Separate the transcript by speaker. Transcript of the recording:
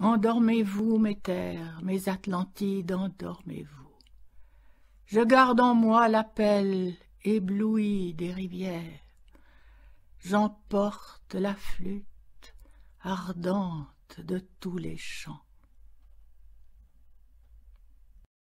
Speaker 1: Endormez-vous, mes terres, mes Atlantides, endormez-vous. Je garde en moi l'appel ébloui des rivières. J'emporte la flûte ardente de tous les champs.